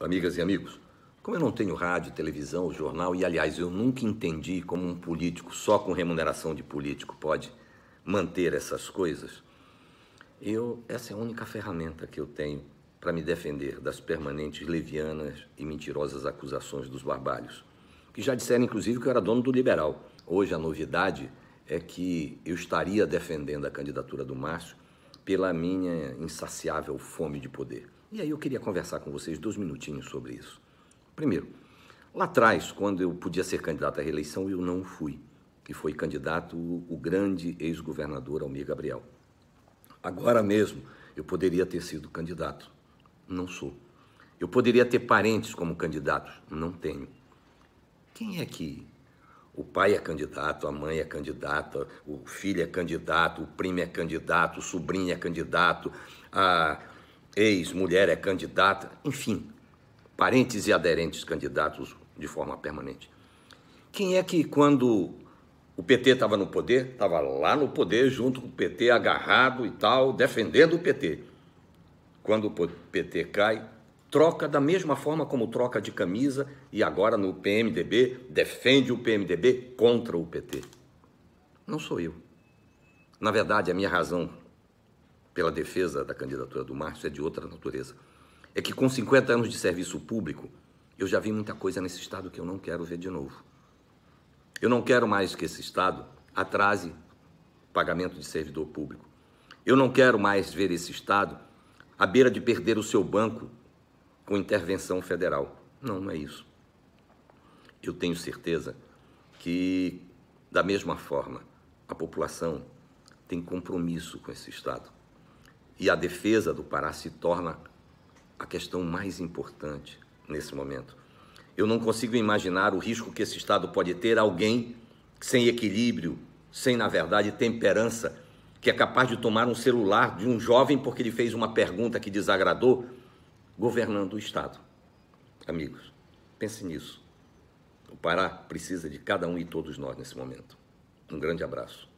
amigas e amigos, como eu não tenho rádio, televisão, jornal, e aliás, eu nunca entendi como um político só com remuneração de político pode manter essas coisas, eu, essa é a única ferramenta que eu tenho para me defender das permanentes levianas e mentirosas acusações dos barbalhos, que já disseram inclusive que eu era dono do liberal. Hoje a novidade é que eu estaria defendendo a candidatura do Márcio pela minha insaciável fome de poder. E aí eu queria conversar com vocês dois minutinhos sobre isso. Primeiro, lá atrás, quando eu podia ser candidato à reeleição, eu não fui. E foi candidato o grande ex-governador Almir Gabriel. Agora mesmo, eu poderia ter sido candidato. Não sou. Eu poderia ter parentes como candidatos. Não tenho. Quem é que o pai é candidato, a mãe é candidata, o filho é candidato, o primo é candidato, o sobrinho é candidato, a ex-mulher é candidata, enfim, parentes e aderentes candidatos de forma permanente. Quem é que, quando o PT estava no poder, estava lá no poder, junto com o PT, agarrado e tal, defendendo o PT. Quando o PT cai, troca da mesma forma como troca de camisa e agora no PMDB, defende o PMDB contra o PT. Não sou eu. Na verdade, a minha razão pela defesa da candidatura do Márcio é de outra natureza. É que com 50 anos de serviço público, eu já vi muita coisa nesse Estado que eu não quero ver de novo. Eu não quero mais que esse Estado atrase pagamento de servidor público. Eu não quero mais ver esse Estado à beira de perder o seu banco com intervenção federal. Não, não é isso. Eu tenho certeza que, da mesma forma, a população tem compromisso com esse Estado. E a defesa do Pará se torna a questão mais importante nesse momento. Eu não consigo imaginar o risco que esse Estado pode ter alguém sem equilíbrio, sem, na verdade, temperança, que é capaz de tomar um celular de um jovem porque ele fez uma pergunta que desagradou, governando o Estado. Amigos, pense nisso. O Pará precisa de cada um e todos nós nesse momento. Um grande abraço.